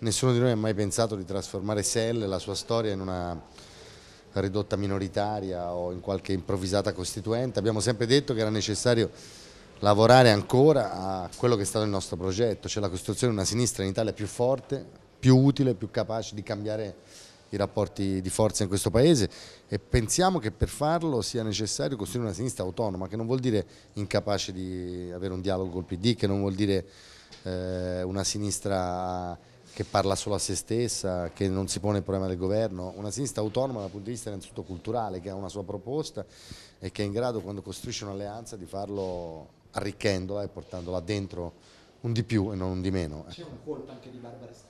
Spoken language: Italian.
Nessuno di noi ha mai pensato di trasformare Sell e la sua storia in una ridotta minoritaria o in qualche improvvisata costituente. Abbiamo sempre detto che era necessario lavorare ancora a quello che è stato il nostro progetto, cioè la costruzione di una sinistra in Italia più forte, più utile, più capace di cambiare i rapporti di forza in questo paese e pensiamo che per farlo sia necessario costruire una sinistra autonoma, che non vuol dire incapace di avere un dialogo col PD, che non vuol dire eh, una sinistra che parla solo a se stessa, che non si pone il problema del governo, una sinistra autonoma dal punto di vista innanzitutto culturale, che ha una sua proposta e che è in grado quando costruisce un'alleanza di farlo arricchendola e portandola dentro un di più e non un di meno. C'è un colpo anche di Barbara